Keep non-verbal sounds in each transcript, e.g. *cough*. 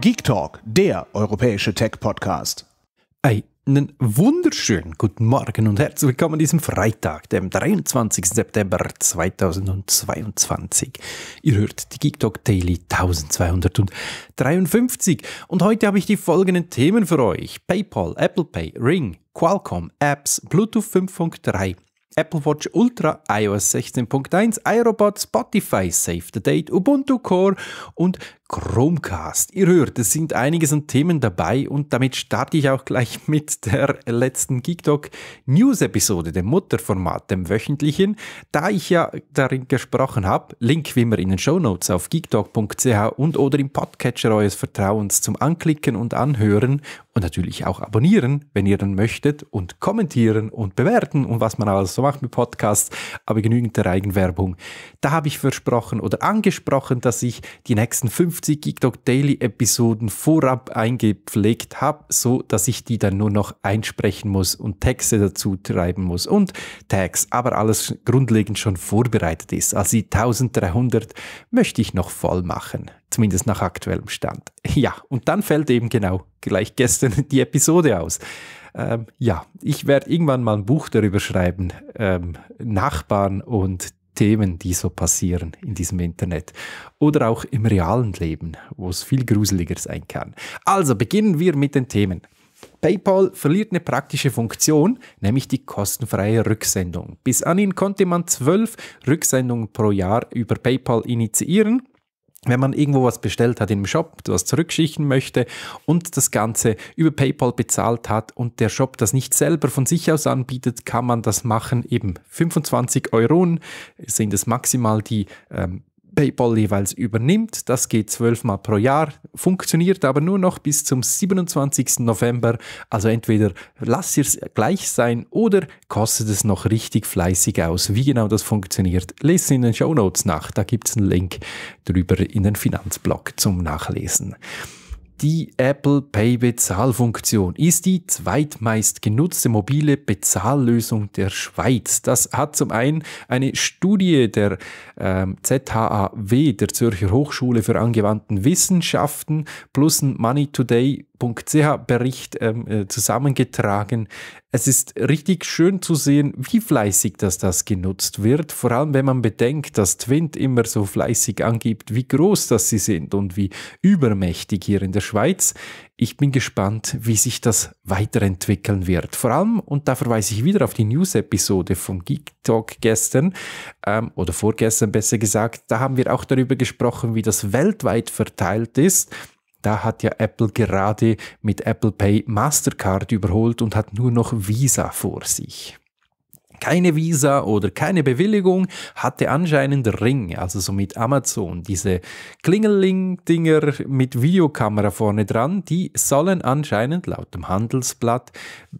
Geek Talk, der europäische Tech-Podcast. Einen wunderschönen guten Morgen und herzlich willkommen an diesem Freitag, dem 23. September 2022. Ihr hört die Geek Talk Daily 1253 und heute habe ich die folgenden Themen für euch. PayPal, Apple Pay, Ring, Qualcomm, Apps, Bluetooth 5.3. Apple Watch Ultra, iOS 16.1, iRobot, Spotify, Save the Date, Ubuntu Core und Chromecast. Ihr hört, es sind einiges an Themen dabei und damit starte ich auch gleich *laughs* mit der letzten GeekDoc News Episode, dem Mutterformat, dem wöchentlichen, da ich ja darin gesprochen habe. Link wie immer in den Show Notes auf geekdog.ch und oder im Podcatcher eures Vertrauens zum Anklicken und Anhören und natürlich auch abonnieren, wenn ihr dann möchtet und kommentieren und bewerten und was man alles so macht mit Podcasts, aber genügend der Eigenwerbung. Da habe ich versprochen oder angesprochen, dass ich die nächsten fünf 50 TikTok Daily Episoden vorab eingepflegt habe, so dass ich die dann nur noch einsprechen muss und Texte dazu treiben muss und Tags, aber alles grundlegend schon vorbereitet ist. Also die 1300 möchte ich noch voll machen, zumindest nach aktuellem Stand. *laughs* Ja, und dann fällt eben genau gleich gestern *laughs* die Episode aus. Ähm, ja, ich werde irgendwann mal ein Buch darüber schreiben, ähm, Nachbarn und Themen, die so passieren in diesem Internet oder auch im realen Leben, wo es viel gruseliger sein kann. Also beginnen wir mit den Themen. PayPal verliert eine praktische Funktion, nämlich die kostenfreie Rücksendung. Bis anhin konnte man zwölf Rücksendungen pro Jahr über PayPal initiieren wenn man irgendwo was bestellt hat im Shop, was zurückschicken möchte und das Ganze über PayPal bezahlt hat und der Shop das nicht selber von sich aus anbietet, kann man das machen. Eben 25 Euro sind es maximal die ähm, PayPal jeweils übernimmt. Das geht zwölfmal pro Jahr, funktioniert aber nur noch bis zum 27. November. Also entweder lasst ihr es gleich sein oder kostet es noch richtig fleißig aus. Wie genau das funktioniert, lest in den Show Notes nach. Da gibt es einen Link drüber in den Finanzblog zum Nachlesen die Apple Pay Bezahlfunktion ist die zweitmeist genutzte mobile Bezahllösung der Schweiz. Das hat zum einen eine Studie der ähm, ZHAW, der Zürcher Hochschule für angewandten Wissenschaften, plus ein Money Today .ch Bericht ähm, äh, zusammengetragen. Es ist richtig schön zu sehen, wie fleißig das, das genutzt wird, vor allem wenn man bedenkt, dass Twint immer so fleißig angibt, wie groß das sie sind und wie übermächtig hier in der Schweiz. Ich bin gespannt, wie sich das weiterentwickeln wird. Vor allem, und da verweise ich wieder auf die News-Episode vom Geek Talk gestern ähm, oder vorgestern besser gesagt, da haben wir auch darüber gesprochen, wie das weltweit verteilt ist. Da hat ja Apple gerade mit Apple Pay Mastercard überholt und hat nur noch Visa vor sich keine Visa oder keine Bewilligung, hatte anscheinend Ring, also so mit Amazon, diese Klingeling-Dinger mit Videokamera vorne dran, die sollen anscheinend laut dem Handelsblatt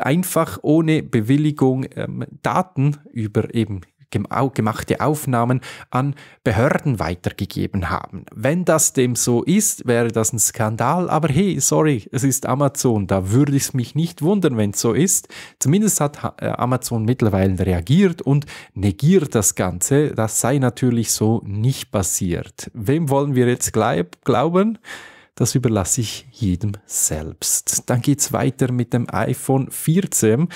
einfach ohne Bewilligung ähm, Daten über eben gemachte Aufnahmen an Behörden weitergegeben haben. Wenn das dem so ist, wäre das ein Skandal, aber hey, sorry, es ist Amazon, da würde ich mich nicht wundern, wenn es so ist. Zumindest hat äh, Amazon mittlerweile reagiert und negiert das Ganze. Das sei natürlich so nicht passiert. Wem wollen wir jetzt glauben? Das überlasse ich jedem selbst. Dann geht es weiter mit dem iPhone 14.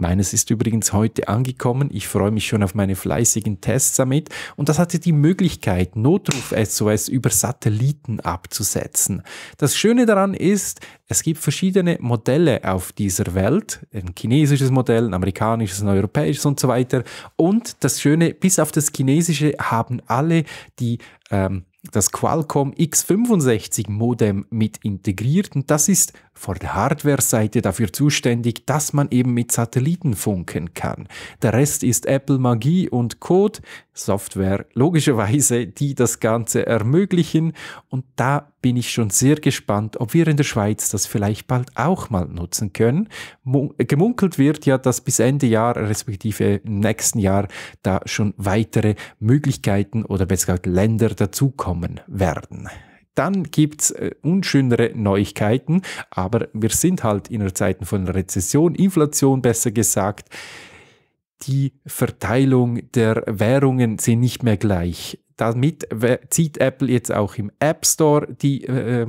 Meines ist übrigens heute angekommen. Ich freue mich schon auf meine fleißigen Tests damit. Und das hatte die Möglichkeit, Notruf-SOS über Satelliten abzusetzen. Das Schöne daran ist, es gibt verschiedene Modelle auf dieser Welt. Ein chinesisches Modell, ein amerikanisches, ein europäisches und so weiter. Und das Schöne, bis auf das chinesische haben alle die ähm, das Qualcomm X65 Modem mit integriert und das ist vor der Hardware-Seite dafür zuständig, dass man eben mit Satelliten funken kann. Der Rest ist Apple Magie und Code, Software logischerweise, die das Ganze ermöglichen. Und da bin ich schon sehr gespannt, ob wir in der Schweiz das vielleicht bald auch mal nutzen können. Gemunkelt wird ja, dass bis Ende Jahr, respektive im nächsten Jahr, da schon weitere Möglichkeiten oder besser gesagt Länder dazukommen werden dann gibt es äh, unschönere Neuigkeiten, aber wir sind halt in Zeiten von Rezession, Inflation besser gesagt. Die Verteilung der Währungen sind nicht mehr gleich. Damit zieht Apple jetzt auch im App Store die äh,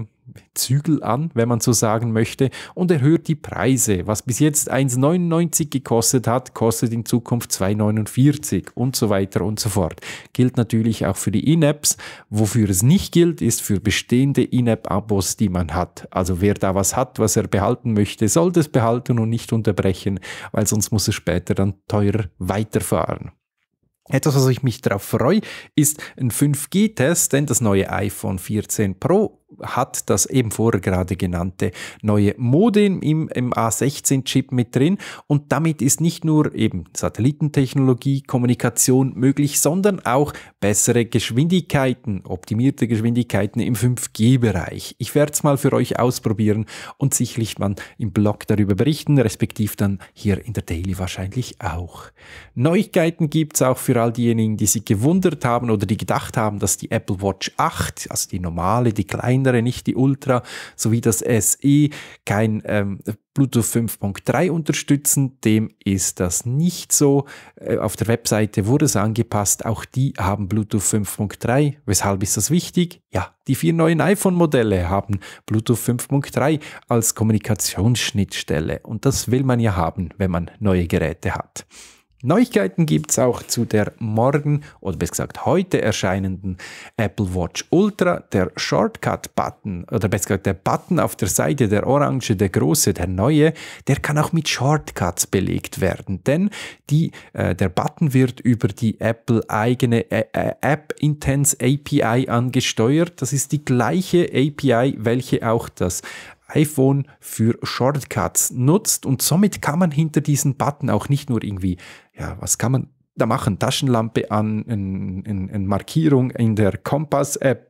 Zügel an, wenn man so sagen möchte, und erhöht die Preise. Was bis jetzt 1,99 gekostet hat, kostet in Zukunft 2,49 und so weiter und so fort. Gilt natürlich auch für die In-Apps. Wofür es nicht gilt, ist für bestehende In-App-Abos, die man hat. Also wer da was hat, was er behalten möchte, sollte es behalten und nicht unterbrechen, weil sonst muss er später dann teuer weiterfahren. Etwas, was ich mich darauf freue, ist ein 5G-Test, denn das neue iPhone 14 Pro hat das eben vorher gerade genannte neue Modem im, im A16-Chip mit drin. Und damit ist nicht nur eben Satellitentechnologie, Kommunikation möglich, sondern auch bessere Geschwindigkeiten, optimierte Geschwindigkeiten im 5G-Bereich. Ich werde es mal für euch ausprobieren und sicherlich mal im Blog darüber berichten, respektive dann hier in der Daily wahrscheinlich auch. Neuigkeiten gibt es auch für all diejenigen, die sich gewundert haben oder die gedacht haben, dass die Apple Watch 8, also die normale, die kleinere, andere, nicht die Ultra sowie das SE, kein ähm, Bluetooth 5.3 unterstützen. Dem ist das nicht so. Äh, auf der Webseite wurde es angepasst. Auch die haben Bluetooth 5.3. Weshalb ist das wichtig? Ja, die vier neuen iPhone-Modelle haben Bluetooth 5.3 als Kommunikationsschnittstelle. Und das will man ja haben, wenn man neue Geräte hat. Neuigkeiten gibt es auch zu der morgen oder besser gesagt heute erscheinenden Apple Watch Ultra. Der Shortcut-Button oder besser gesagt der Button auf der Seite, der orange, der große, der neue, der kann auch mit Shortcuts belegt werden, denn die, äh, der Button wird über die Apple eigene äh, äh App Intense API angesteuert. Das ist die gleiche API, welche auch das iPhone für Shortcuts nutzt und somit kann man hinter diesen Button auch nicht nur irgendwie, ja, was kann man da machen? Taschenlampe an, eine Markierung in der Kompass-App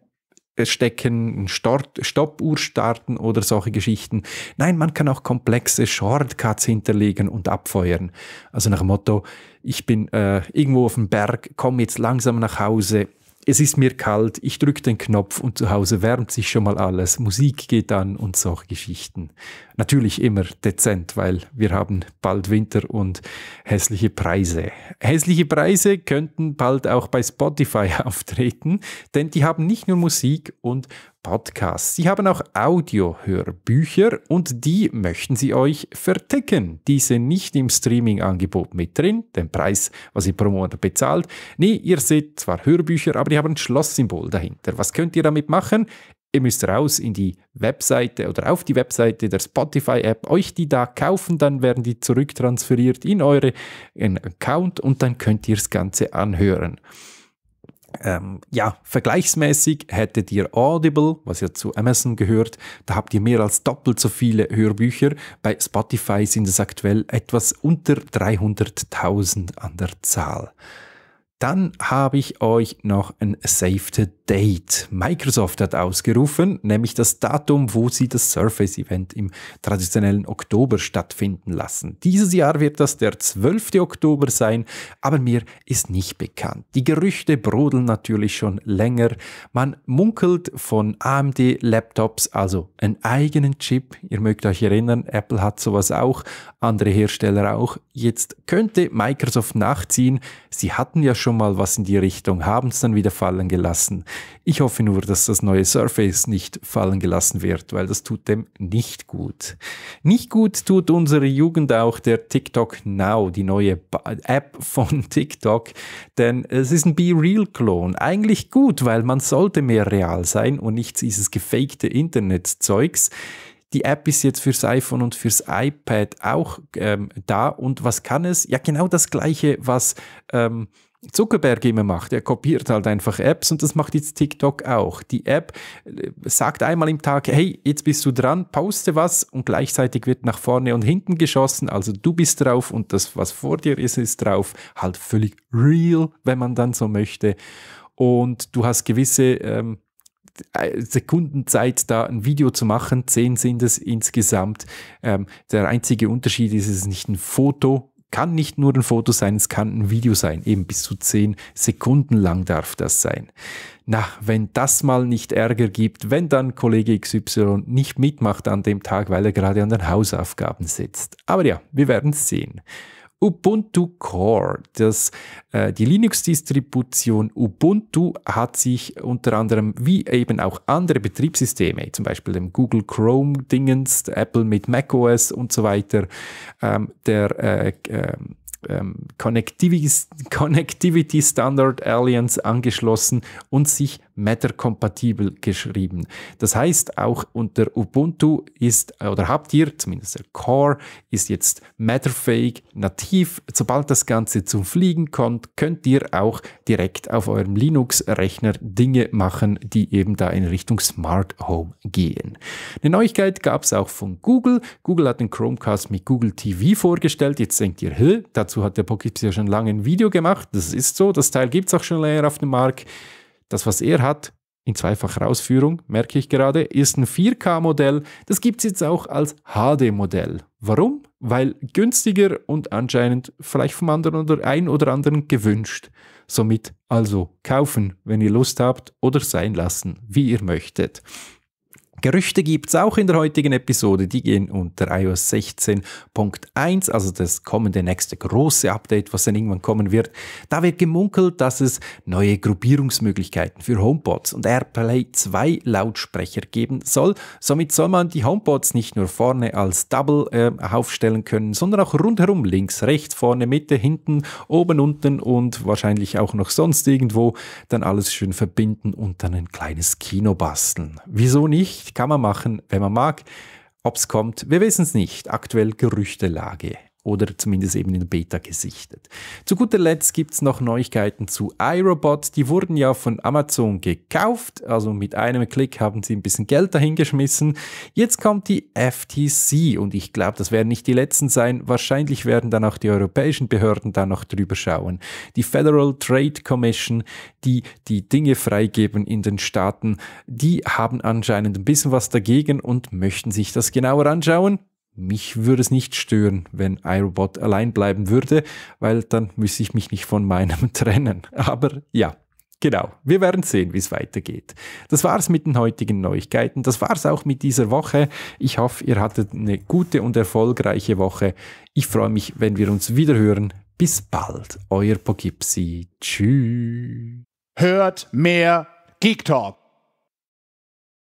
stecken, Stort, Stoppuhr starten oder solche Geschichten. Nein, man kann auch komplexe Shortcuts hinterlegen und abfeuern. Also nach dem Motto, ich bin äh, irgendwo auf dem Berg, komme jetzt langsam nach Hause, es ist mir kalt, ich drücke den Knopf und zu Hause wärmt sich schon mal alles, Musik geht an und solche Geschichten. Natürlich immer dezent, weil wir haben bald Winter und hässliche Preise. Hässliche Preise könnten bald auch bei Spotify *laughs* auftreten, denn die haben nicht nur Musik und Podcasts. Sie haben auch Audiohörbücher und die möchten Sie euch verticken. Die sind nicht im Streaming-Angebot mit drin, den Preis, was ihr pro Monat bezahlt. Nee, ihr seht zwar Hörbücher, aber die haben ein Schlosssymbol dahinter. Was könnt ihr damit machen? Ihr müsst raus in die Webseite oder auf die Webseite der Spotify-App, euch die da kaufen, dann werden die zurücktransferiert in euren Account und dann könnt ihr das Ganze anhören ähm, ja, vergleichsmäßig hättet ihr Audible, was ja zu Amazon gehört, da habt ihr mehr als doppelt so viele Hörbücher. Bei Spotify sind es aktuell etwas unter 300.000 an der Zahl. Dann habe ich euch noch ein Save the Date. Microsoft hat ausgerufen, nämlich das Datum, wo sie das Surface Event im traditionellen Oktober stattfinden lassen. Dieses Jahr wird das der 12. Oktober sein, aber mir ist nicht bekannt. Die Gerüchte brodeln natürlich schon länger. Man munkelt von AMD Laptops, also einen eigenen Chip. Ihr mögt euch erinnern, Apple hat sowas auch, andere Hersteller auch. Jetzt könnte Microsoft nachziehen. Sie hatten ja schon schon mal was in die Richtung, haben es dann wieder fallen gelassen. Ich hoffe nur, dass das neue Surface nicht fallen gelassen wird, weil das tut dem nicht gut. Nicht gut tut unsere Jugend auch der TikTok Now, die neue ba App von *laughs* TikTok, denn es ist ein Be Real-Klon. Eigentlich gut, weil man sollte mehr real sein und nicht dieses gefakte Internet-Zeugs. Die App ist jetzt fürs iPhone und fürs iPad auch ähm, da. Und was kann es? Ja, genau das Gleiche, was ähm, Zuckerberg immer macht. Er kopiert halt einfach Apps und das macht jetzt TikTok auch. Die App äh, sagt einmal im Tag, hey, jetzt bist du dran, poste was und gleichzeitig wird nach vorne und hinten geschossen. Also du bist drauf und das, was vor dir ist, ist drauf. Halt völlig real, wenn man dann so möchte. Und du hast gewisse ähm, äh, Sekundenzeit, da ein Video zu machen. Zehn sind es insgesamt. Ähm, der einzige Unterschied ist, es ist nicht ein Foto, kann nicht nur ein Foto sein, es kann ein Video sein. Eben bis zu 10 Sekunden lang darf das sein. Na, wenn das mal nicht Ärger gibt, wenn dann Kollege XY nicht mitmacht an dem Tag, weil er gerade an den Hausaufgaben sitzt. Aber ja, wir werden es sehen. Ubuntu Core. Das, äh, die Linux-Distribution Ubuntu hat sich unter anderem wie eben auch andere Betriebssysteme, zum Beispiel dem Google Chrome Dingens, Apple mit macOS und so weiter, ähm, der äh, äh, ähm, Connectivity, Connectivity Standard Alliance angeschlossen und sich Matter-kompatibel geschrieben. Das heißt, auch unter Ubuntu ist, oder habt ihr, zumindest der Core, ist jetzt Matterfähig nativ. Sobald das Ganze zum Fliegen kommt, könnt ihr auch direkt auf eurem Linux-Rechner Dinge machen, die eben da in Richtung Smart Home gehen. Eine Neuigkeit gab es auch von Google. Google hat den Chromecast mit Google TV vorgestellt. Jetzt denkt ihr, dazu hat der Pocket ja schon lange ein Video gemacht. Das ist so, das Teil gibt es auch schon länger auf dem Markt. Das, was er hat, in zweifacher Ausführung, merke ich gerade, ist ein 4K-Modell. Das gibt es jetzt auch als HD-Modell. Warum? Weil günstiger und anscheinend vielleicht vom anderen oder ein oder anderen gewünscht. Somit also kaufen, wenn ihr Lust habt oder sein lassen, wie ihr möchtet. Gerüchte gibt's auch in der heutigen Episode. Die gehen unter iOS 16.1, also das kommende nächste große Update, was dann irgendwann kommen wird. Da wird gemunkelt, dass es neue Gruppierungsmöglichkeiten für HomePods und AirPlay 2 Lautsprecher geben soll. Somit soll man die HomePods nicht nur vorne als Double äh, aufstellen können, sondern auch rundherum, links, rechts, vorne, Mitte, hinten, oben, unten und wahrscheinlich auch noch sonst irgendwo dann alles schön verbinden und dann ein kleines Kino basteln. Wieso nicht? Kann man machen, wenn man mag. Ob es kommt, wir wissen es nicht. Aktuell Gerüchtelage oder zumindest eben in Beta gesichtet. Zu guter Letzt gibt es noch Neuigkeiten zu iRobot. Die wurden ja von Amazon gekauft, also mit einem Klick haben sie ein bisschen Geld dahingeschmissen. Jetzt kommt die FTC und ich glaube, das werden nicht die letzten sein. Wahrscheinlich werden dann auch die europäischen Behörden da noch drüber schauen. Die Federal Trade Commission, die die Dinge freigeben in den Staaten, die haben anscheinend ein bisschen was dagegen und möchten sich das genauer anschauen mich würde es nicht stören, wenn iRobot allein bleiben würde, weil dann müsste ich mich nicht von meinem *laughs* trennen. Aber ja, Genau, wir werden sehen, wie es weitergeht. Das war's mit den heutigen Neuigkeiten. Das war's auch mit dieser Woche. Ich hoffe, ihr hattet eine gute und erfolgreiche Woche. Ich freue mich, wenn wir uns wieder hören. Bis bald, euer Pogipsi. Tschüss. Hört mehr Geek Talk.